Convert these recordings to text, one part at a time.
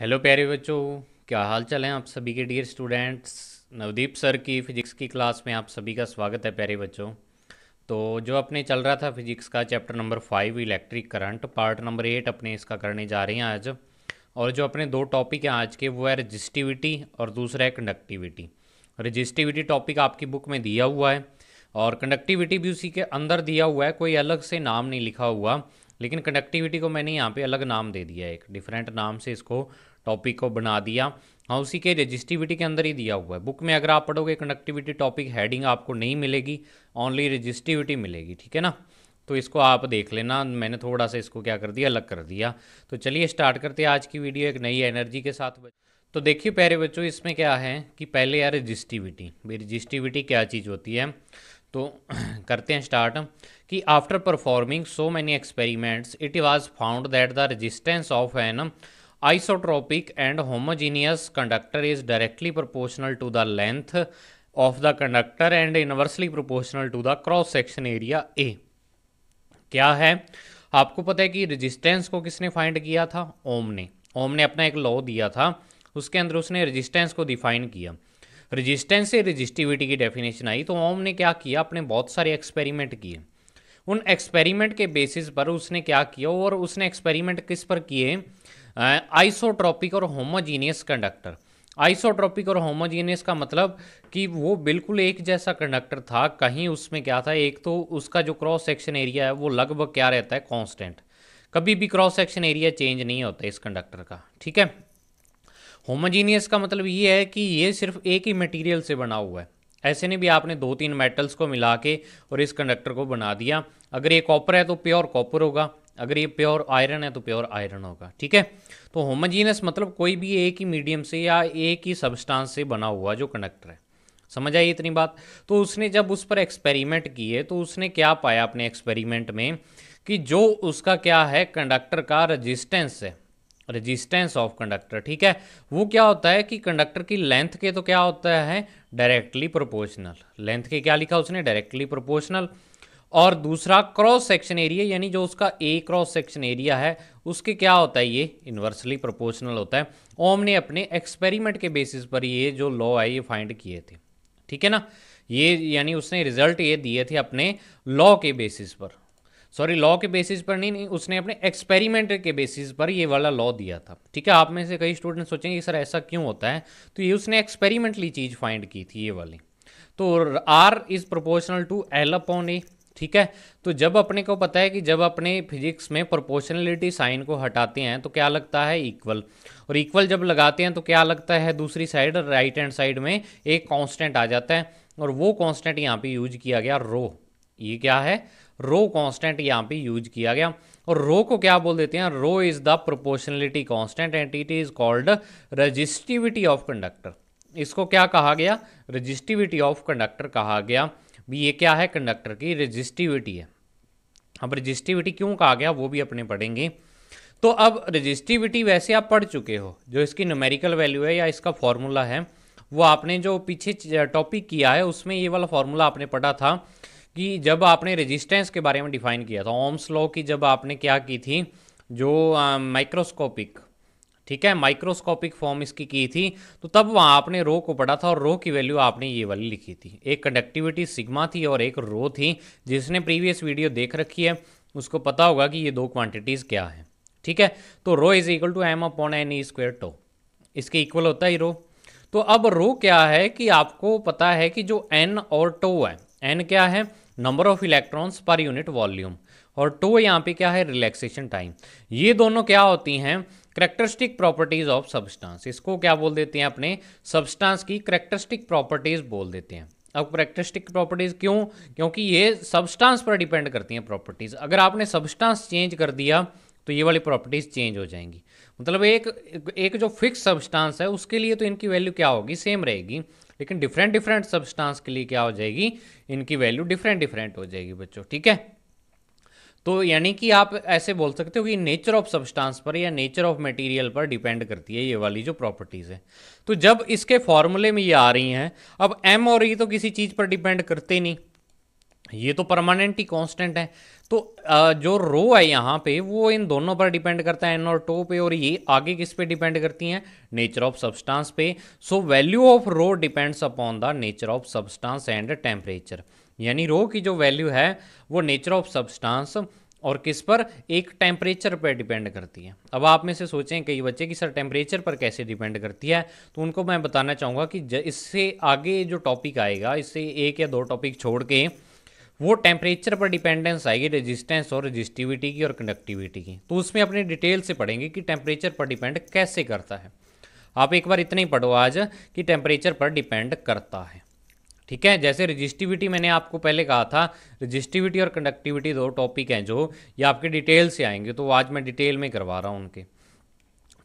hello प्यारे बच्चों क्या हाल चाल हैं आप सभी के डियर स्टूडेंट्स नवदीप सर की फिजिक्स की क्लास में आप सभी का स्वागत है प्यारे बच्चों तो जो अपने चल रहा था फिजिक्स का chapter number five electric current part number eight अपने इसका करने जा रहे हैं आज और जो अपने दो टॉपिक हैं आज के वो है रजिस्टिविटी और दूसरा है कंडक्टिविटी रजिस्टिविटी टॉपिक आपकी बुक में दिया हुआ है और कंडक्टिविटी भी उसी के अंदर दिया हुआ है कोई अलग से नाम नहीं लिखा हुआ लेकिन कंडक्टिविटी को मैंने यहाँ पे अलग नाम दे दिया है एक डिफरेंट नाम से इसको टॉपिक को बना दिया हाँ उसी के रजिस्टिविटी के अंदर ही दिया हुआ है बुक में अगर आप पढ़ोगे कनेक्टिविटी टॉपिक हेडिंग आपको नहीं मिलेगी ओनली रजिस्टिविटी मिलेगी ठीक है ना तो इसको आप देख लेना मैंने थोड़ा सा इसको क्या कर दिया अलग कर दिया तो चलिए स्टार्ट करते हैं आज की वीडियो एक नई एनर्जी के साथ तो देखिए प्यारे बच्चों इसमें क्या है कि पहले यार रजिस्टिविटी रजिस्टिविटी क्या चीज़ होती है तो करते हैं स्टार्ट कि after performing so many experiments it was found that the resistance of an isotropic and homogeneous conductor is directly proportional to the length of the conductor and inversely proportional to the cross section area A क्या है आपको पता है कि resistance को किसने find किया था ओम ने ओम ने अपना एक लॉ दिया था उसके अंदर उसने रेजिस्टेंस को डिफाइन किया रेजिस्टेंस से रेजिस्टिविटी की डेफिनेशन आई तो ओम ने क्या किया अपने बहुत सारे एक्सपेरिमेंट किए उन एक्सपेरिमेंट के बेसिस पर उसने क्या किया और उसने एक्सपेरिमेंट किस पर किए आइसोट्रॉपिक और होमोजीनियस कंडक्टर आइसोट्रॉपिक और होमोजीनियस का मतलब कि वो बिल्कुल एक जैसा कंडक्टर था कहीं उसमें क्या था एक तो उसका जो क्रॉस सेक्शन एरिया है वो लगभग क्या रहता है कांस्टेंट कभी भी क्रॉस सेक्शन एरिया चेंज नहीं होता इस कंडक्टर का ठीक है होमोजीनियस का मतलब ये है कि ये सिर्फ एक ही मटेरियल से बना हुआ है ऐसे नहीं भी आपने दो तीन मेटल्स को मिला के और इस कंडक्टर को बना दिया अगर ये कॉपर है तो प्योर कॉपर होगा अगर ये प्योर आयरन है तो प्योर आयरन होगा ठीक है तो होमोजीनस मतलब कोई भी एक ही मीडियम से या एक ही सब्सटेंस से बना हुआ जो कंडक्टर है समझ आई इतनी बात तो उसने जब उस पर एक्सपेरिमेंट किए तो उसने क्या पाया अपने एक्सपेरिमेंट में कि जो उसका क्या है कंडक्टर का रजिस्टेंस है रजिस्टेंस ऑफ कंडक्टर ठीक है वो क्या होता है कि कंडक्टर की लेंथ के तो क्या होता है डायरेक्टली प्रोपोर्शनल लेंथ के क्या लिखा उसने डायरेक्टली प्रोपोर्शनल और दूसरा क्रॉस सेक्शन एरिया यानी जो उसका ए क्रॉस सेक्शन एरिया है उसके क्या होता है ये इन्वर्सली प्रोपोर्शनल होता है ओम ने अपने एक्सपेरिमेंट के बेसिस पर ये जो लॉ है ये फाइंड किए थे ठीक है ना ये यानी उसने रिजल्ट ये दिए थे अपने लॉ के बेसिस पर सॉरी लॉ के बेसिस पर नहीं, नहीं उसने अपने एक्सपेरिमेंट के बेसिस पर ये वाला लॉ दिया था ठीक है आप में से कई स्टूडेंट सोचेंगे सर ऐसा क्यों होता है तो ये उसने एक्सपेरिमेंटली चीज़ फाइंड की थी ये वाली तो R is proportional to L upon A ठीक है तो जब अपने को पता है कि जब अपने फिजिक्स में प्रोपोर्शनलिटी साइन को हटाते हैं तो क्या लगता है इक्वल और इक्वल जब लगाते हैं तो क्या लगता है दूसरी साइड राइट हैंड साइड में एक कांस्टेंट आ जाता है और वो कांस्टेंट यहाँ पे यूज किया गया रो ये क्या है रो कांस्टेंट यहाँ पे यूज किया गया और रो को क्या बोल देते हैं rho is the proportionality constant and it is called resistivity of conductor इसको क्या कहा गया रजिस्टिविटी ऑफ कंडक्टर कहा गया भी ये क्या है कंडक्टर की रजिस्टिविटी है अब रजिस्टिविटी क्यों कहा गया वो भी अपने पढ़ेंगे तो अब रजिस्टिविटी वैसे आप पढ़ चुके हो जो इसकी न्यूमेरिकल वैल्यू है या इसका फॉर्मूला है वो आपने जो पीछे टॉपिक किया है उसमें ये वाला फॉर्मूला आपने पढ़ा था कि जब आपने रेजिस्टेंस के बारे में डिफाइन किया था ओम्स लॉ की जब आपने क्या की थी जो माइक्रोस्कोपिक ठीक है माइक्रोस्कोपिक फॉर्म इसकी की थी तो तब वहाँ आपने रो को पढ़ा था और रो की वैल्यू आपने ये वाली लिखी थी एक कंडक्टिविटी सिग्मा थी और एक रो थी जिसने प्रीवियस वीडियो देख रखी है उसको पता होगा कि ये दो क्वांटिटीज़ क्या हैं ठीक है तो rho is equal to m upon N E square tau इसके इक्वल होता है रो तो अब रो क्या है कि आपको पता है कि जो एन और टो है एन क्या है नंबर ऑफ इलेक्ट्रॉन्स पर यूनिट वॉल्यूम और टो यहाँ पे क्या है रिलैक्सेशन टाइम ये दोनों क्या होती हैं करेक्टरिस्टिक प्रॉपर्टीज ऑफ सब्सटेंस इसको क्या बोल देते हैं अपने सब्सटेंस की करेक्टरिस्टिक प्रॉपर्टीज बोल देते हैं अब करेक्टरिस्टिक प्रॉपर्टीज क्यों क्योंकि ये सब्सटेंस पर डिपेंड करती हैं प्रॉपर्टीज अगर आपने सब्सटेंस चेंज कर दिया तो ये वाली प्रॉपर्टीज चेंज हो जाएंगी मतलब एक एक जो फिक्स सब्सटेंस है उसके लिए तो इनकी वैल्यू क्या होगी सेम रहेगी लेकिन डिफरेंट डिफरेंट सब्सटेंस के लिए क्या हो जाएगी इनकी वैल्यू डिफरेंट डिफरेंट हो जाएगी बच्चों ठीक है तो यानी कि आप ऐसे बोल सकते हो कि नेचर ऑफ सब्सटेंस पर या नेचर ऑफ मटेरियल पर डिपेंड करती है ये वाली जो प्रॉपर्टीज़ है तो जब इसके फॉर्मूले में ये आ रही हैं अब एम और ई e तो किसी चीज़ पर डिपेंड करते नहीं ये तो परमानेंट ही कॉन्स्टेंट है तो जो रो है यहाँ पे वो इन दोनों पर डिपेंड करता है एन और टो पे और ये आगे किस पे डिपेंड करती हैं नेचर ऑफ सब्सटेंस पे so value of rho depends upon the nature of substance and temperature यानी रो की जो वैल्यू है वो नेचर ऑफ सब्सटेंस और किस पर एक टेम्परेचर पर डिपेंड करती है अब आप में से सोचें कई बच्चे कि सर टेम्परेचर पर कैसे डिपेंड करती है तो उनको मैं बताना चाहूँगा कि इससे आगे जो टॉपिक आएगा इससे एक या दो टॉपिक छोड़ के वो टेम्परेचर पर डिपेंडेंस आएगी रेजिस्टेंस और रजिस्टिविटी की और कंडक्टिविटी की तो उसमें अपने डिटेल से पढ़ेंगे कि टेम्परेचर पर डिपेंड कैसे करता है आप एक बार इतना ही पढ़ो आज कि टेम्परेचर पर डिपेंड करता है ठीक है जैसे रजिस्टिविटी मैंने आपको पहले कहा था रजिस्टिविटी और कंडक्टिविटी दो टॉपिक हैं जो ये आपके डिटेल से आएंगे तो आज मैं डिटेल में करवा रहा हूँ उनके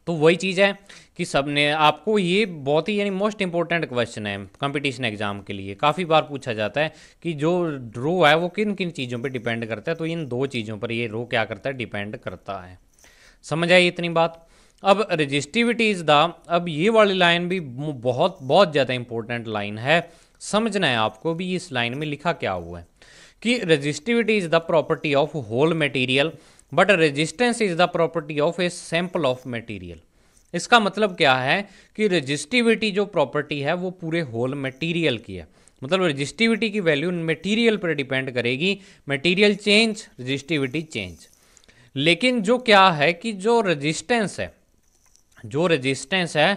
तो वही चीज़ है कि सब ने आपको ये बहुत ही यानी मोस्ट इंपॉर्टेंट क्वेश्चन है कंपटीशन एग्जाम के लिए काफ़ी बार पूछा जाता है कि जो रो है वो किन किन चीज़ों पे डिपेंड करता है तो इन दो चीज़ों पर ये रो क्या करता है डिपेंड करता है समझ आई इतनी बात अब रजिस्टिविटी इज़ द अब ये वाली लाइन भी बहुत बहुत ज़्यादा इंपॉर्टेंट लाइन है समझना है आपको भी इस लाइन में लिखा क्या हुआ है कि resistivity is the property of whole material but resistance is the property of a sample of material इसका मतलब क्या है कि रेजिस्टिविटी जो प्रॉपर्टी है वो पूरे होल मटेरियल की है मतलब रजिस्टिविटी की वैल्यू मटेरियल पर डिपेंड करेगी मटेरियल चेंज रजिस्टिविटी चेंज लेकिन जो क्या है कि जो रेजिस्टेंस है जो रेजिस्टेंस है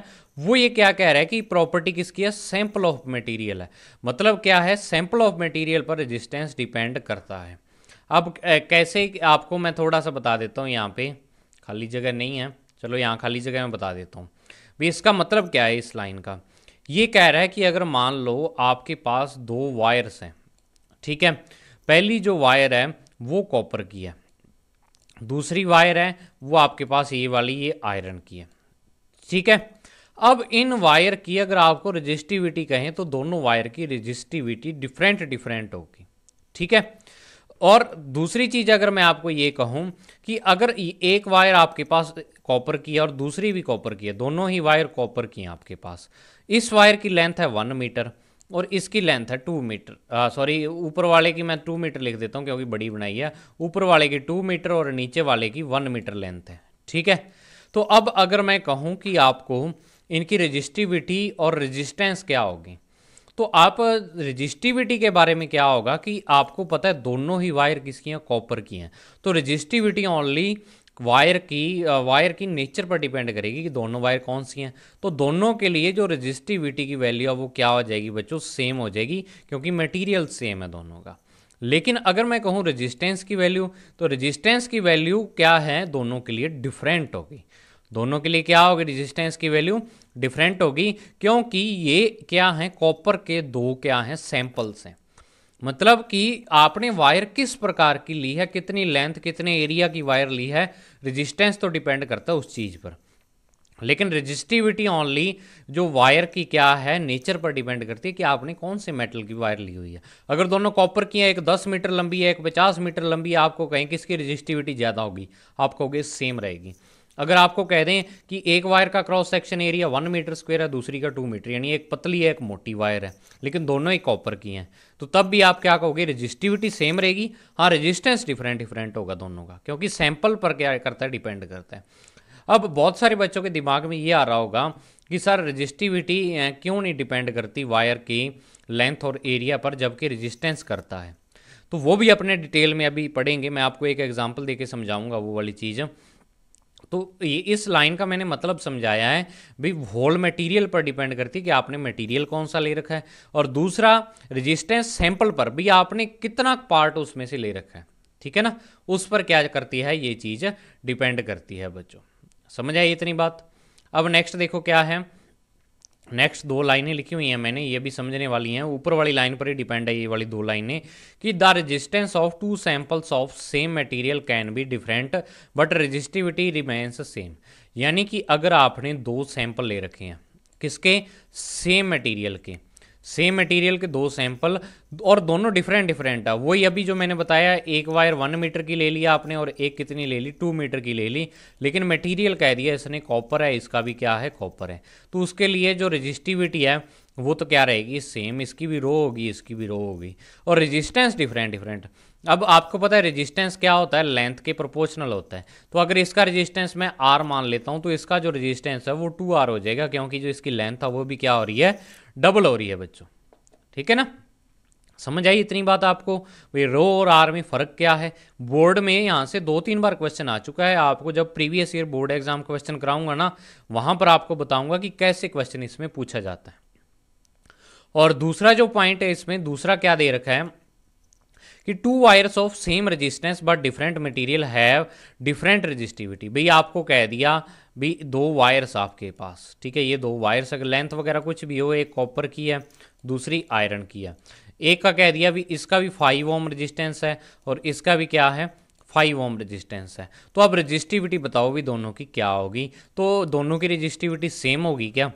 वो ये क्या कह रहा है कि प्रॉपर्टी किसकी है सैंपल ऑफ मटेरियल है मतलब क्या है सैंपल ऑफ मटेरियल पर रेजिस्टेंस डिपेंड करता है अब कैसे आपको मैं थोड़ा सा बता देता हूँ यहाँ पे खाली जगह नहीं है चलो यहाँ खाली जगह मैं बता देता हूँ भाई इसका मतलब क्या है इस लाइन का ये कह रहा है कि अगर मान लो आपके पास दो वायर्स हैं ठीक है पहली जो वायर है वो कॉपर की है दूसरी वायर है वो आपके पास ये वाली ये आयरन की है ठीक है अब इन वायर की अगर आपको रजिस्टिविटी कहें तो दोनों वायर की रजिस्टिविटी डिफरेंट डिफरेंट होगी ठीक है और दूसरी चीज़ अगर मैं आपको ये कहूँ कि अगर एक वायर आपके पास कॉपर की है और दूसरी भी कॉपर की है दोनों ही वायर कॉपर की हैं आपके पास इस वायर की लेंथ है वन मीटर और इसकी लेंथ है टू मीटर सॉरी ऊपर वाले की मैं टू मीटर लिख देता हूँ क्योंकि बड़ी बनाई है ऊपर वाले की टू मीटर और नीचे वाले की वन मीटर लेंथ है ठीक है तो अब अगर मैं कहूँ कि आपको इनकी रजिस्टिविटी और रजिस्टेंस क्या होगी तो आप रजिस्टिविटी के बारे में क्या होगा कि आपको पता है दोनों ही वायर किसकी हैं कॉपर की हैं तो रजिस्टिविटी ओनली वायर की वायर की नेचर पर डिपेंड करेगी कि दोनों वायर कौन सी हैं तो दोनों के लिए जो रजिस्टिविटी की वैल्यू है वो क्या हो जाएगी बच्चों सेम हो जाएगी क्योंकि मटीरियल सेम है दोनों का लेकिन अगर मैं कहूँ रजिस्टेंस की वैल्यू तो रजिस्टेंस की वैल्यू क्या है दोनों के लिए डिफरेंट होगी दोनों के लिए क्या होगी रेजिस्टेंस की वैल्यू डिफरेंट होगी क्योंकि ये क्या है कॉपर के दो क्या हैं सैंपल्स हैं मतलब कि आपने वायर किस प्रकार की ली है कितनी लेंथ कितने एरिया की वायर ली है रेजिस्टेंस तो डिपेंड करता है उस चीज़ पर लेकिन रजिस्टिविटी ऑनली जो वायर की क्या है नेचर पर डिपेंड करती है कि आपने कौन से मेटल की वायर ली हुई है अगर दोनों कॉपर की है एक 10 मीटर लंबी है एक 50 मीटर लंबी है आपको कहें कि इसकी रजिस्टिविटी ज़्यादा होगी आप कहोगे सेम रहेगी अगर आपको कह दें कि एक वायर का cross section area one metre square है दूसरी का टू मीटर यानी एक पतली है एक मोटी वायर है लेकिन दोनों ही कॉपर की हैं तो तब भी आप क्या कहोगे रजिस्टिविटी सेम रहेगी हाँ रजिस्टेंस डिफरेंट डिफरेंट होगा दोनों का क्योंकि सैंपल पर क्या करता है डिपेंड करता है अब बहुत सारे बच्चों के दिमाग में ये आ रहा होगा कि सर रजिस्टिविटी क्यों नहीं डिपेंड करती वायर की लेंथ और एरिया पर जबकि रजिस्टेंस करता है तो वो भी अपने डिटेल में अभी पढ़ेंगे मैं आपको एक एग्जाम्पल दे समझाऊंगा वो वाली चीज़ तो ये इस लाइन का मैंने मतलब समझाया है भी होल मटेरियल पर डिपेंड करती है कि आपने मटेरियल कौन सा ले रखा है और दूसरा रेजिस्टेंस सैंपल पर भी आपने कितना पार्ट उसमें से ले रखा है ठीक है ना उस पर क्या करती है ये चीज़ डिपेंड करती है बच्चों समझ आई इतनी बात अब नेक्स्ट देखो क्या है नेक्स्ट दो लाइनें लिखी हुई हैं मैंने ये भी समझने वाली हैं ऊपर वाली लाइन पर ही डिपेंड है ये वाली दो लाइनें कि the resistance of two samples of same material can be different but resistivity remains same यानी कि अगर आपने दो सैंपल ले रखे हैं किसके सेम मटेरियल के सेम मटेरियल के दो सैंपल और दोनों डिफरेंट डिफरेंट है वही अभी जो मैंने बताया एक वायर वन मीटर की ले लिया आपने और एक कितनी ले ली टू मीटर की ले ली लेकिन मटेरियल कह दिया इसने कॉपर है इसका भी क्या है कॉपर है तो उसके लिए जो रजिस्टिविटी है वो तो क्या रहेगी सेम इसकी भी रो होगी इसकी भी रो होगी और रजिस्टेंस डिफरेंट डिफरेंट अब आपको पता है रेजिस्टेंस क्या होता है लेंथ के प्रोपोर्शनल होता है तो अगर इसका रेजिस्टेंस मैं आर मान लेता हूं तो इसका जो रेजिस्टेंस है वो टू आर हो जाएगा क्योंकि जो इसकी लेंथ है वो भी क्या हो रही है डबल हो रही है बच्चों ठीक है ना समझ आई इतनी बात आपको भाई रो और आर में फ़र्क क्या है बोर्ड में यहाँ से दो तीन बार क्वेश्चन आ चुका है आपको जब previous year board exam question कराऊंगा ना वहाँ पर आपको बताऊंगा कि कैसे क्वेश्चन इसमें पूछा जाता है और दूसरा जो पॉइंट है इसमें दूसरा क्या दे रखा है कि two wires of same resistance but different material have different resistivity भाई आपको कह दिया भी दो वायर्स आपके पास ठीक है ये दो वायर्स अगर लेंथ वगैरह कुछ भी हो एक कॉपर की है दूसरी आयरन की है एक का कह दिया भी इसका भी फाइव ओम रेजिस्टेंस है और इसका भी क्या है फाइव ओम रेजिस्टेंस है तो अब रेजिस्टिविटी बताओ भी दोनों की क्या होगी तो दोनों की रेजिस्टिविटी सेम होगी क्या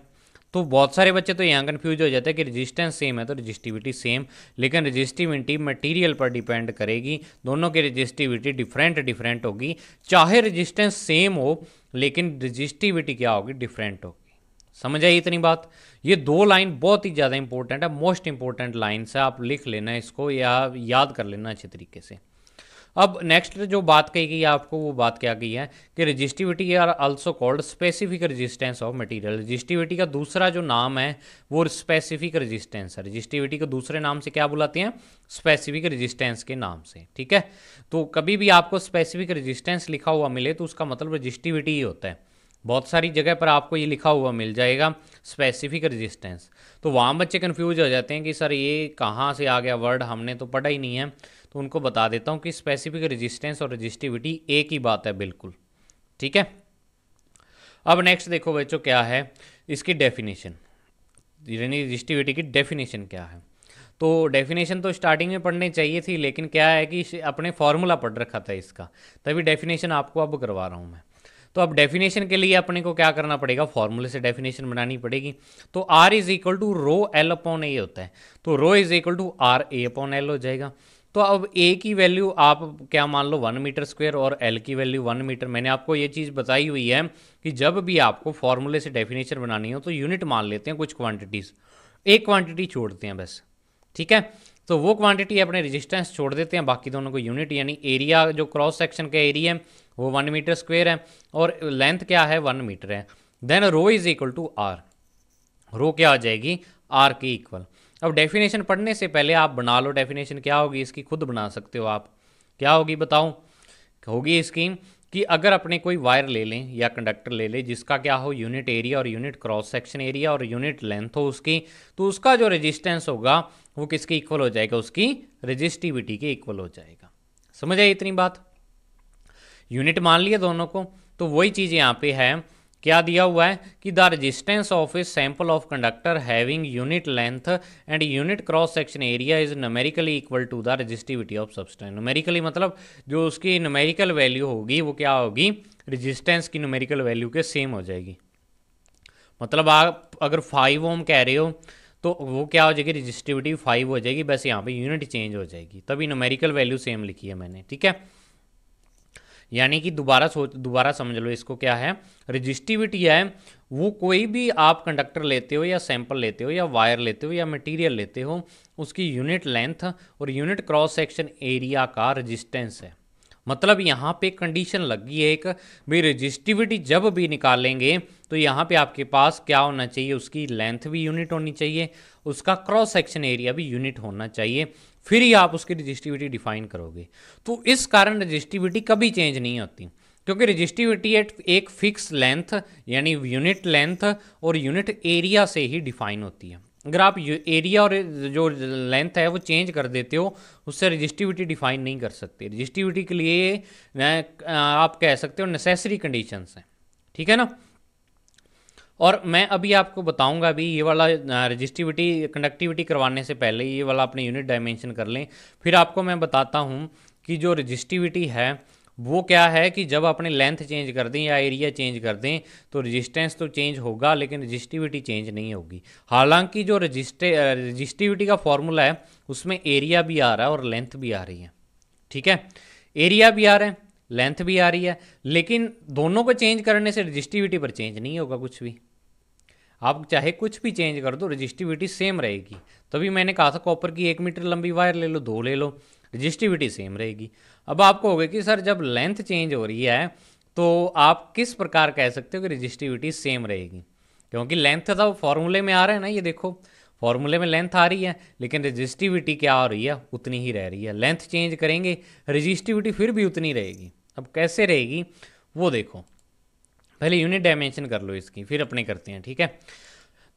तो बहुत सारे बच्चे तो यहाँ कन्फ्यूज हो जाते हैं कि रजिस्टेंस सेम है तो रजिस्टिविटी सेम लेकिन रजिस्टिविटी मटेरियल पर डिपेंड करेगी दोनों की रजिस्टिविटी डिफरेंट डिफरेंट होगी चाहे रजिस्टेंस सेम हो लेकिन रजिस्टिविटी क्या होगी डिफरेंट होगी समझ आई इतनी बात ये दो लाइन बहुत ही ज़्यादा इंपॉर्टेंट है मोस्ट इंपॉर्टेंट लाइन्स है आप लिख लेना इसको या याद कर लेना अच्छे तरीके से अब नेक्स्ट जो बात कही गई आपको वो बात क्या कही है कि resistivity are also called specific resistance of material resistivity का दूसरा जो नाम है वो स्पेसिफिक रजिस्टेंस है रजिस्टिविटी को दूसरे नाम से क्या बुलाते हैं स्पेसिफिक रजिस्टेंस के नाम से ठीक है तो कभी भी आपको स्पेसिफिक रजिस्टेंस लिखा हुआ मिले तो उसका मतलब रजिस्टिविटी ही होता है बहुत सारी जगह पर आपको ये लिखा हुआ मिल जाएगा स्पेसिफिक रजिस्टेंस तो वहाँ बच्चे कन्फ्यूज हो जाते हैं कि सर ये कहाँ से आ गया वर्ड हमने तो पढ़ा ही नहीं है तो उनको बता देता हूँ कि स्पेसिफिक रेजिस्टेंस और रेजिस्टिविटी एक ही बात है बिल्कुल ठीक है अब नेक्स्ट देखो बच्चों क्या है इसकी डेफिनेशन यानी रजिस्टिविटी की डेफिनेशन क्या है तो डेफिनेशन तो स्टार्टिंग में पढ़ने चाहिए थी लेकिन क्या है कि अपने फॉर्मूला पढ़ रखा था इसका तभी डेफिनेशन आपको अब करवा रहा हूँ मैं तो अब डेफिनेशन के लिए अपने को क्या करना पड़ेगा फॉर्मूले से डेफिनेशन बनानी पड़ेगी तो R is equal to rho L upon A होता है तो rho is equal to R A upon L हो जाएगा तो अब ए की वैल्यू आप क्या मान लो वन मीटर स्क्वायर और एल की वैल्यू वन मीटर मैंने आपको ये चीज़ बताई हुई है कि जब भी आपको फॉर्मूले से डेफिनेशन बनानी हो तो यूनिट मान लेते हैं कुछ क्वांटिटीज़ एक क्वांटिटी छोड़ते हैं बस ठीक है तो वो क्वांटिटी अपने रजिस्टेंस छोड़ देते हैं बाकी दोनों को यूनिट यानी एरिया जो क्रॉस सेक्शन का एरिया है वो वन मीटर स्क्वेयर है और लेंथ क्या है वन मीटर है then rho is equal to R rho क्या आ जाएगी आर के इक्वल अब डेफिनेशन पढ़ने से पहले आप बना लो डेफिनेशन क्या होगी इसकी खुद बना सकते हो आप क्या होगी बताओ होगी इसकी कि अगर अपने कोई वायर ले लें या कंडक्टर ले लें जिसका क्या हो यूनिट एरिया और यूनिट क्रॉस सेक्शन एरिया और यूनिट लेंथ हो उसकी तो उसका जो रेजिस्टेंस होगा वो किसके इक्वल हो जाएगा उसकी रेजिस्टिविटी के इक्वल हो जाएगा समझ आई इतनी बात यूनिट मान लिए दोनों को तो वही चीज़ यहाँ पे है क्या दिया हुआ है कि the resistance of a sample of conductor having unit length and unit cross section area is numerically equal to the resistivity of substance numerically मतलब जो उसकी नमेरिकल वैल्यू होगी वो क्या होगी रजिस्टेंस की नमेरिकल वैल्यू के सेम हो जाएगी मतलब आप अगर फाइव ओम कह रहे हो तो वो क्या हो जाएगी रजिस्टिविटी फाइव हो जाएगी बस यहाँ पे यूनिट चेंज हो जाएगी तभी नमेरिकल वैल्यू सेम लिखी है मैंने ठीक है यानी कि दोबारा सोच दोबारा समझ लो इसको क्या है रजिस्टिविटी है वो कोई भी आप कंडक्टर लेते हो या सैंपल लेते हो या वायर लेते हो या मटेरियल लेते हो उसकी यूनिट लेंथ और यूनिट क्रॉस सेक्शन एरिया का रजिस्टेंस है मतलब यहाँ पे कंडीशन लगी है एक भी रजिस्टिविटी जब भी निकालेंगे तो यहाँ पे आपके पास क्या होना चाहिए उसकी लेंथ भी यूनिट होनी चाहिए उसका क्रॉस सेक्शन एरिया भी यूनिट होना चाहिए फिर ही आप उसकी रजिस्टिविटी डिफाइन करोगे तो इस कारण रजिस्टिविटी कभी चेंज नहीं होती क्योंकि रजिस्टिविटी एट एक फिक्स लेंथ यानी यूनिट लेंथ और यूनिट एरिया से ही डिफाइन होती है अगर आप एरिया और जो लेंथ है वो चेंज कर देते हो उससे रजिस्टिविटी डिफाइन नहीं कर सकते रजिस्टिविटी के लिए आप कह सकते हो नेसेसरी कंडीशंस हैं ठीक है ना और मैं अभी आपको बताऊंगा अभी ये वाला रजिस्टिविटी कंडक्टिविटी करवाने से पहले ये वाला अपने यूनिट डायमेंशन कर लें फिर आपको मैं बताता हूँ कि जो रजिस्टिविटी है वो क्या है कि जब अपने लेंथ चेंज कर दें या एरिया चेंज कर दें तो रजिस्टेंस तो चेंज होगा लेकिन रजिस्टिविटी चेंज नहीं होगी हालांकि जो रजिस्टे रजिस्टिविटी का फॉर्मूला है उसमें एरिया भी आ रहा है और लेंथ भी आ रही है ठीक है एरिया भी आ रहा है लेंथ भी आ रही है लेकिन दोनों को चेंज करने से रजिस्टिविटी पर चेंज नहीं होगा कुछ भी आप चाहे कुछ भी चेंज कर दो रजिस्टिविटी सेम रहेगी तभी मैंने कहा था कॉपर की एक मीटर लंबी वायर ले लो दो ले लो रजिस्टिविटी सेम रहेगी अब आपको होगा कि सर जब लेंथ चेंज हो रही है तो आप किस प्रकार कह सकते हो कि रजिस्टिविटी सेम रहेगी क्योंकि लेंथ था वो फॉर्मूले में आ रहा है ना ये देखो फॉर्मूले में लेंथ आ रही है लेकिन रजिस्टिविटी क्या आ रही है उतनी ही रह रही है लेंथ चेंज करेंगे रजिस्टिविटी फिर भी उतनी रहेगी अब कैसे रहेगी वो देखो पहले यूनिट डायमेंशन कर लो इसकी फिर अपने करते हैं ठीक है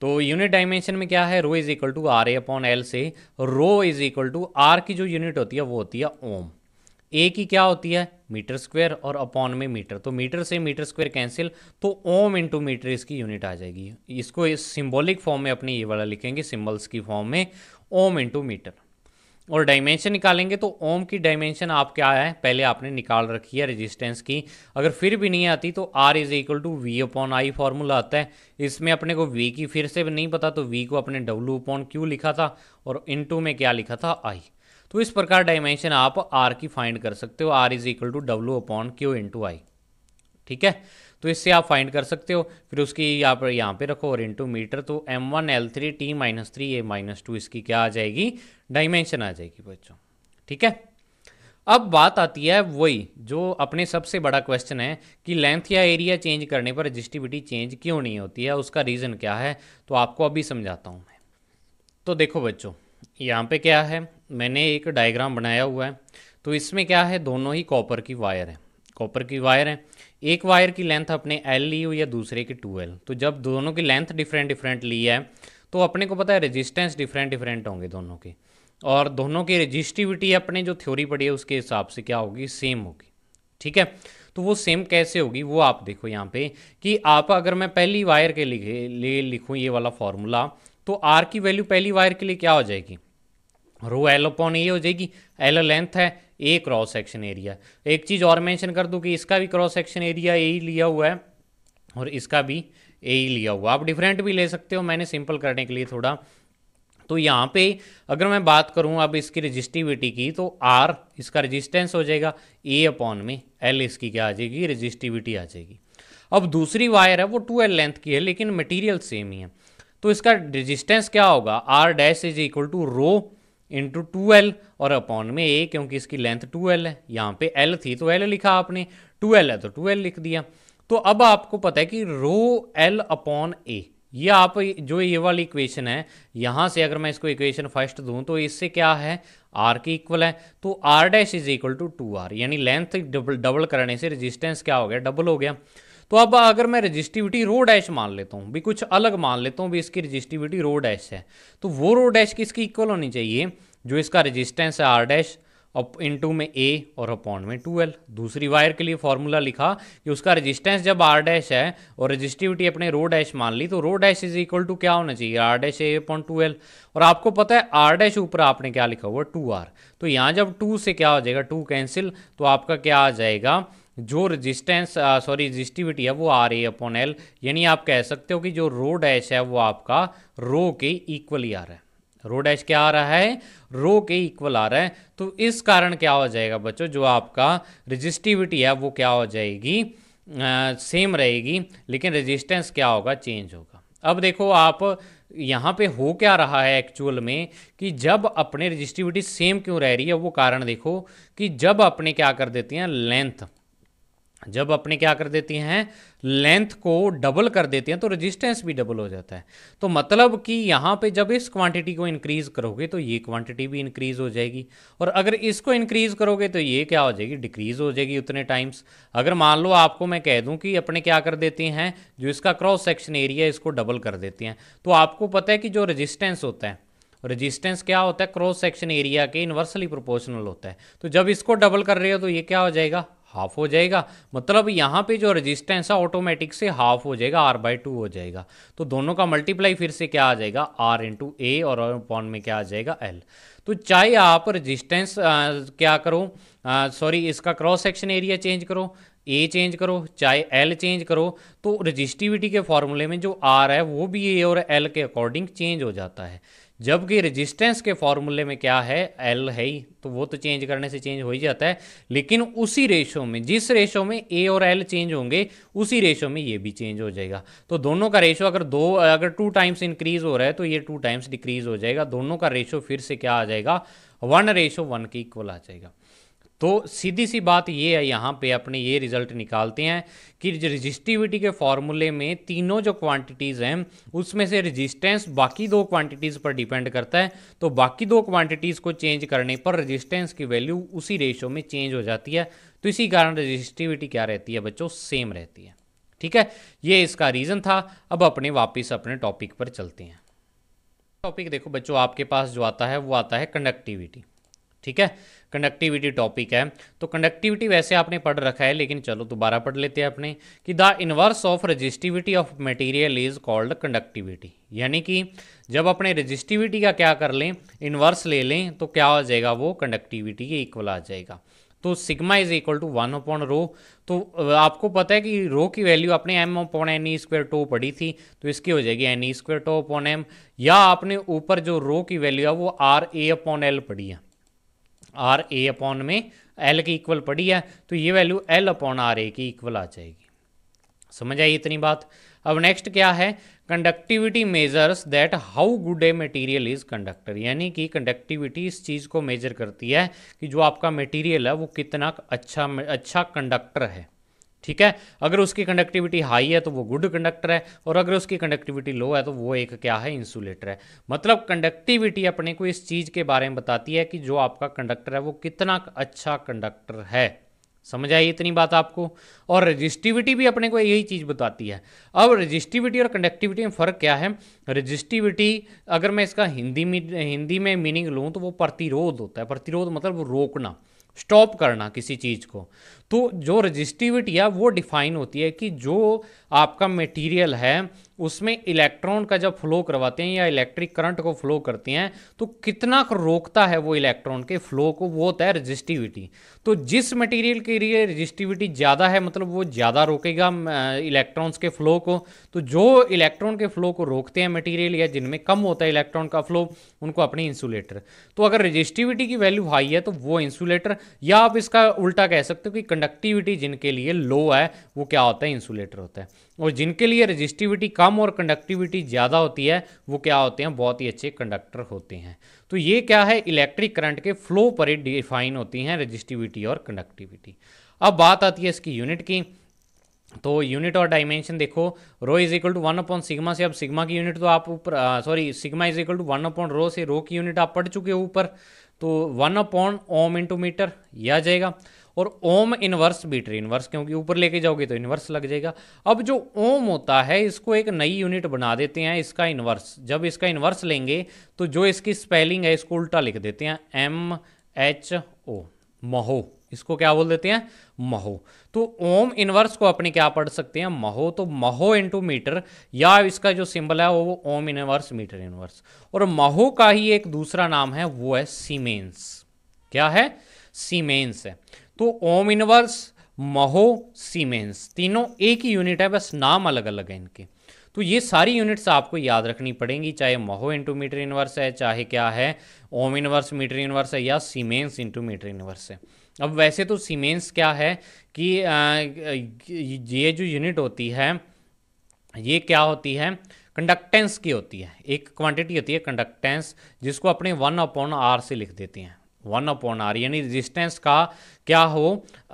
तो यूनिट डायमेंशन में क्या है rho is equal to R A upon L से rho is equal to R की जो यूनिट होती है वो होती है ओम ए की क्या होती है मीटर स्क्वायर और अपॉन में मीटर तो मीटर से मीटर स्क्वायर कैंसिल तो ओम इंटू मीटर इसकी यूनिट आ जाएगी इसको इस सिंबॉलिक फॉर्म में अपने ये वाला लिखेंगे सिंबल्स की फॉर्म में ओम इंटू मीटर और डायमेंशन निकालेंगे तो ओम की डायमेंशन आप क्या है पहले आपने निकाल रखी है रेजिस्टेंस की अगर फिर भी नहीं आती तो R is equal to V upon I formula आता है इसमें अपने को वी की फिर से नहीं पता तो वी को अपने डब्लू अपॉन क्यू लिखा था और टू में क्या लिखा था आई तो इस प्रकार डायमेंशन आप आर की फाइंड कर सकते हो R is equal to W upon Q into I ठीक है तो इससे आप फाइंड कर सकते हो फिर उसकी आप यहाँ पे रखो और इंटू मीटर तो M one L three T minus three A minus two इसकी क्या आ जाएगी डायमेंशन आ जाएगी बच्चों ठीक है अब बात आती है वही जो अपने सबसे बड़ा क्वेश्चन है कि लेंथ या एरिया चेंज करने पर रजिस्टिविटी चेंज क्यों नहीं होती है उसका रीज़न क्या है तो आपको अभी समझाता हूँ मैं तो देखो बच्चों यहाँ पे क्या है मैंने एक डायग्राम बनाया हुआ है तो इसमें क्या है दोनों ही कॉपर की वायर है कॉपर की वायर है एक वायर की लेंथ अपने एल ली हुई है दूसरे की टू एल तो जब दोनों की लेंथ डिफरेंट डिफरेंट ली है तो अपने को पता है रेजिस्टेंस डिफरेंट डिफरेंट होंगे दोनों के और दोनों की रजिस्टिविटी अपने जो थ्योरी पड़ी है उसके हिसाब से क्या होगी सेम होगी ठीक है तो वो सेम कैसे होगी वो आप देखो यहाँ पे कि आप अगर मैं पहली वायर के लिए ले लिखूँ ये वाला फॉर्मूला तो आर की वैल्यू पहली वायर के लिए क्या हो जाएगी रो एल अपॉन ए हो जाएगी एल लेंथ है ए क्रॉस सेक्शन एरिया एक चीज़ और मेंशन कर दूं कि इसका भी क्रॉस सेक्शन एरिया ए ही लिया हुआ है और इसका भी ए ही लिया हुआ आप डिफरेंट भी ले सकते हो मैंने सिंपल करने के लिए थोड़ा तो यहाँ पे अगर मैं बात करूँ अब इसकी रजिस्टिविटी की तो आर इसका रजिस्टेंस हो जाएगा ए अपॉन में एल इसकी क्या आ जाएगी रजिस्टिविटी आ जाएगी अब दूसरी वायर है वो टू एल लेंथ की है लेकिन मटीरियल सेम ही है तो इसका रजिस्टेंस क्या होगा R dash is equal to rho into two L और अपॉन में ए क्योंकि इसकी लेंथ टू एल है यहाँ पे एल थी तो एल लिखा आपने टू एल है तो टू एल लिख दिया तो अब आपको पता है कि रो एल अपॉन ए ये आप जो ये वाली इक्वेशन है यहाँ से अगर मैं इसको इक्वेशन फर्स्ट दूँ तो इससे क्या है आर की इक्वल है तो R dash is equal to two R यानी लेंथ डबल डबल करने से रजिस्टेंस क्या हो गया डबल हो गया तो अब अगर मैं रजिस्टिविटी रो डैश मान लेता हूँ भी कुछ अलग मान लेता हूँ भी इसकी रजिस्टिविटी रो डैश है तो वो रो डैश किसकी इक्वल होनी चाहिए जो इसका रजिस्टेंस है आर डैश अप टू में ए और अपॉन में टू एल दूसरी वायर के लिए फॉर्मूला लिखा कि उसका रेजिस्टेंस जब आर डैश है और रजिस्टिविटी अपने रो डैश मान ली तो rho dash is equal to क्या होना चाहिए R dash A upon two L और आपको पता है आर डैश ऊपर आपने क्या लिखा हुआ टू आर तो यहाँ जब टू से क्या हो जाएगा टू कैंसिल तो आपका क्या आ जाएगा जो रेजिस्टेंस सॉरी रेजिस्टिविटी है वो आ रही है अपॉन एल यानी आप कह सकते हो कि जो रो डैश है वो आपका रो के इक्वल ही आ रहा है रो डैश क्या आ रहा है रो के इक्वल आ रहा है तो इस कारण क्या हो जाएगा बच्चों जो आपका रजिस्टिविटी है वो क्या हो जाएगी आ, सेम रहेगी लेकिन रेजिस्टेंस क्या होगा चेंज होगा अब देखो आप यहाँ पे हो क्या रहा है एक्चुअल में कि जब अपने रजिस्टिविटी सेम क्यों रह रही है वो कारण देखो कि जब अपने क्या कर देते हैं लेंथ जब अपने क्या कर देती हैं लेंथ को डबल कर देती हैं तो रेजिस्टेंस भी डबल हो जाता है तो मतलब कि यहाँ पे जब इस क्वांटिटी को इंक्रीज करोगे तो ये क्वांटिटी भी इंक्रीज हो जाएगी और अगर इसको इंक्रीज करोगे तो ये क्या हो जाएगी डिक्रीज हो जाएगी उतने टाइम्स अगर मान लो आपको मैं कह दूँ कि अपने क्या कर देती हैं जो इसका क्रॉस सेक्शन एरिया इसको डबल कर देती हैं तो आपको पता है कि जो रजिस्टेंस होता है रेजिस्टेंस क्या होता है क्रॉस सेक्शन एरिया के इन्वर्सली प्रोपोर्शनल होता है तो जब इसको डबल कर रहे हो तो ये क्या हो जाएगा हाफ हो जाएगा मतलब यहाँ पे जो रेजिस्टेंस है ऑटोमेटिक से हाफ हो जाएगा आर बाई टू हो जाएगा तो दोनों का मल्टीप्लाई फिर से क्या आ जाएगा आर इंटू ए और अपॉन में क्या आ जाएगा एल तो चाहे आप रेजिस्टेंस क्या करो सॉरी इसका क्रॉस सेक्शन एरिया चेंज करो ए चेंज करो चाहे एल चेंज करो तो रजिस्टिविटी के फॉर्मूले में जो आर है वो भी ए और एल के अकॉर्डिंग चेंज हो जाता है जबकि रेजिस्टेंस के फॉर्मूले में क्या है एल है ही तो वो तो चेंज करने से चेंज हो ही जाता है लेकिन उसी रेशो में जिस रेशो में ए और एल चेंज होंगे उसी रेशो में ये भी चेंज हो जाएगा तो दोनों का रेशो अगर दो अगर टू टाइम्स इंक्रीज हो रहा है तो ये टू टाइम्स डिक्रीज हो जाएगा दोनों का रेशो फिर से क्या आ जाएगा वन रेशो वन के इक्वल आ जाएगा तो सीधी सी बात ये है यहाँ पे अपने ये रिजल्ट निकालते हैं कि रजिस्टिविटी के फॉर्मूले में तीनों जो क्वांटिटीज़ हैं उसमें से रजिस्टेंस बाकी दो क्वांटिटीज़ पर डिपेंड करता है तो बाकी दो क्वांटिटीज़ को चेंज करने पर रजिस्टेंस की वैल्यू उसी रेशियो में चेंज हो जाती है तो इसी कारण रजिस्टिविटी क्या रहती है बच्चों सेम रहती है ठीक है ये इसका रीज़न था अब अपने वापिस अपने टॉपिक पर चलते हैं टॉपिक देखो बच्चों आपके पास जो आता है वो आता है कंडक्टिविटी ठीक है कंडक्टिविटी टॉपिक है तो कंडक्टिविटी वैसे आपने पढ़ रखा है लेकिन चलो दोबारा पढ़ लेते हैं अपने कि the inverse of resistivity of material is called conductivity यानी कि जब अपने रजिस्टिविटी का क्या कर लें इनवर्स ले लें तो क्या हो जाएगा वो कंडक्टिविटी के इक्वल आ जाएगा तो sigma is equal to one upon rho तो आपको पता है कि रो की वैल्यू आपने M upon N E square tau पढ़ी थी तो इसकी हो जाएगी एन ई स्क्वेयर टो अपॉन एम या आपने ऊपर जो रो की वैल्यू है वो आर ए अपॉन एल पढ़ी है आर ए अपॉन में एल के इक्वल पड़ी है तो ये value L upon R A की इक्वल आ जाएगी समझ आई इतनी बात अब नेक्स्ट क्या है conductivity measures that how good a material is conductor यानी कि कंडक्टिविटी इस चीज़ को मेजर करती है कि जो आपका मटेरियल है वो कितना अच्छा अच्छा कंडक्टर है ठीक है अगर उसकी कंडक्टिविटी हाई है तो वो गुड कंडक्टर है और अगर उसकी कंडक्टिविटी लो है तो वो एक क्या है इंसुलेटर है मतलब कंडक्टिविटी अपने को इस चीज़ के बारे में बताती है कि जो आपका कंडक्टर है वो कितना अच्छा कंडक्टर है समझ आई इतनी बात आपको और रजिस्टिविटी भी अपने को यही चीज़ बताती है अब रजिस्टिविटी और कंडक्टिविटी में फ़र्क क्या है रजिस्टिविटी अगर मैं इसका हिंदी में हिंदी में मीनिंग लूँ तो वो प्रतिरोध होता है प्रतिरोध मतलब रोकना स्टॉप करना किसी चीज़ को तो जो रजिस्टिविटी है वो डिफाइन होती है कि जो आपका मटेरियल है उसमें इलेक्ट्रॉन का जब फ्लो करवाते हैं या इलेक्ट्रिक करंट को फ्लो करते हैं तो कितना रोकता है वो इलेक्ट्रॉन के फ्लो को वो होता है रजिस्टिविटी तो जिस मटेरियल के लिए रजिस्टिविटी ज़्यादा है मतलब वो ज़्यादा रोकेगा इलेक्ट्रॉन्स के फ्लो को तो जो इलेक्ट्रॉन के फ्लो को रोकते हैं मटीरियल या जिनमें कम होता है इलेक्ट्रॉन का फ्लो उनको अपने इंसुलेटर तो अगर रजिस्टिविटी की वैल्यू हाई है तो वो इंसुलेटर या आप इसका उल्टा कह सकते हो कि कंडक्टिविटी जिनके लिए लो है वो क्या होता है इंसुलेटर होता है और जिनके लिए रजिस्टिविटी कम और कंडक्टिविटी ज़्यादा होती है वो क्या होते हैं बहुत ही अच्छे कंडक्टर होते हैं तो ये क्या है इलेक्ट्रिक करंट के फ्लो पर ही डिफाइन होती हैं रजिस्टिविटी और कंडक्टिविटी अब बात आती है इसकी यूनिट की तो यूनिट और डायमेंशन देखो rho is equal to one upon sigma से अब सिग्मा की यूनिट तो आप ऊपर sorry sigma is equal to one upon rho से रो की यूनिट आप पढ़ चुके हो ऊपर तो one upon ohm into metre यह आ जाएगा और ओम इनवर्स बीटरी इनवर्स क्योंकि ऊपर लेके जाओगे तो इनवर्स लग जाएगा अब जो ओम होता है इसको एक नई यूनिट बना देते हैं इसका इनवर्स जब इसका इनवर्स लेंगे तो जो इसकी स्पेलिंग है इसको उल्टा लिख देते हैं एम एच ओ महो इसको क्या बोल देते हैं महो तो ओम इनवर्स को अपने क्या पढ़ सकते हैं महो तो महो इंटू मीटर या इसका जो सिंबल है वो ओम इनवर्स मीटर इनवर्स और महो का ही एक दूसरा नाम है वो है सीमेंस क्या है सीमेंस है तो ओम इनवर्स महो सीमेंस तीनों एक ही यूनिट है बस नाम अलग अलग है इनके तो ये सारी यूनिट्स आपको याद रखनी पड़ेंगी चाहे महो इंटू मीटर इनवर्स है चाहे क्या है ओम इनवर्स मीटर इनवर्स है या सीमेंस इंटू मीटर इनवर्स है अब वैसे तो सीमेंस क्या है कि ये जो यूनिट होती है ये क्या होती है कंडक्टेंस की होती है एक क्वांटिटी होती है कंडक्टेंस जिसको अपने वन अपॉन आर से लिख देते हैं वन अपॉन आर यानी रेजिस्टेंस का क्या हो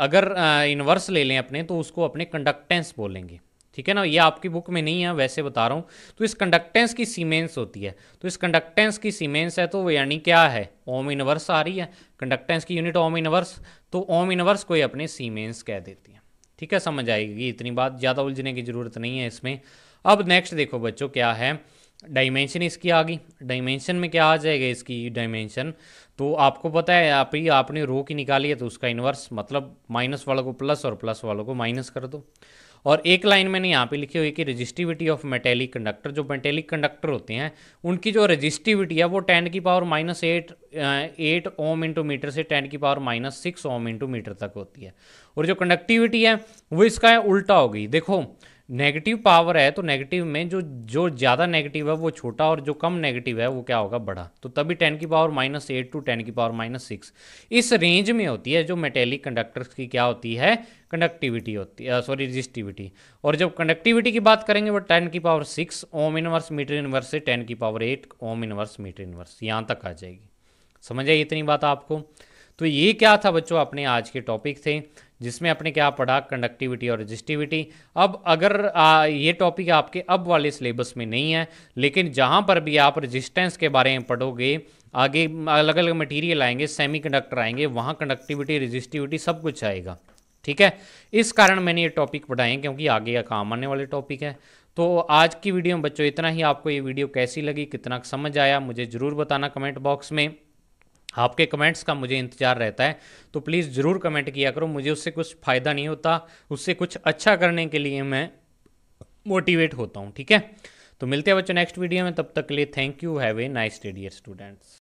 अगर इन्वर्स ले लें अपने तो उसको अपने कंडक्टेंस बोलेंगे ठीक है ना ये आपकी बुक में नहीं है वैसे बता रहा हूँ तो इस कंडक्टेंस की सीमेंस होती है तो इस कंडक्टेंस की सीमेंस है तो यानी क्या है ओम इनवर्स आ रही है कंडक्टेंस की यूनिट ओम इनवर्स तो ओम इनवर्स को ही अपने सीमेंस कह देती है ठीक है समझ आएगी इतनी बात ज़्यादा उलझने की ज़रूरत नहीं है इसमें अब नेक्स्ट देखो बच्चों क्या है डायमेंशन इसकी आ गई डायमेंशन में क्या आ जाएगा इसकी डायमेंशन तो आपको पता है आप ही आपने रो की निकाली है तो उसका इन्वर्स मतलब माइनस वालों को प्लस और प्लस वालों को माइनस कर दो और एक लाइन मैंने यहाँ पे लिखी हुई कि रजिस्टिविटी ऑफ मेटेलिक कंडक्टर जो मेटेलिक कंडक्टर होते हैं उनकी जो रजिस्टिविटी है वो टेन की power minus eight eight ohm into metre से टेन की power minus six ohm into metre तक होती है और जो कंडक्टिविटी है वो इसका है उल्टा हो गई देखो नेगेटिव पावर है तो नेगेटिव में जो जो ज़्यादा नेगेटिव है वो छोटा और जो कम नेगेटिव है वो क्या होगा बड़ा तो तभी टेन की power minus eight to ten की पावर माइनस सिक्स इस रेंज में होती है जो मेटेलिक कंडक्टर्स की क्या होती है कंडक्टिविटी होती है सॉरी रजिस्टिविटी और जब कंडक्टिविटी की बात करेंगे वो टेन की power six ohm inverse metre inverse से टेन की power eight ohm inverse metre inverse यहाँ तक आ जाएगी समझ आई इतनी बात आपको तो ये क्या था बच्चों अपने आज के टॉपिक थे जिसमें आपने क्या पढ़ा कंडक्टिविटी और रजिस्टिविटी अब अगर आ, ये टॉपिक आपके अब वाले सिलेबस में नहीं है लेकिन जहाँ पर भी आप रजिस्टेंस के बारे में पढ़ोगे आगे अलग अलग मटेरियल आएंगे सेमीकंडक्टर आएंगे वहाँ कंडक्टिविटी रजिस्टिविटी सब कुछ आएगा ठीक है इस कारण मैंने ये टॉपिक पढ़ाए क्योंकि आगे का काम आने वाले टॉपिक है तो आज की वीडियो में बच्चों इतना ही आपको ये वीडियो कैसी लगी कितना समझ आया मुझे ज़रूर बताना कमेंट बॉक्स में आपके कमेंट्स का मुझे इंतजार रहता है तो प्लीज़ ज़रूर कमेंट किया करो मुझे उससे कुछ फ़ायदा नहीं होता उससे कुछ अच्छा करने के लिए मैं मोटिवेट होता हूँ ठीक है तो मिलते हैं बच्चों नेक्स्ट वीडियो में तब तक के लिए thank you have a nice day dear students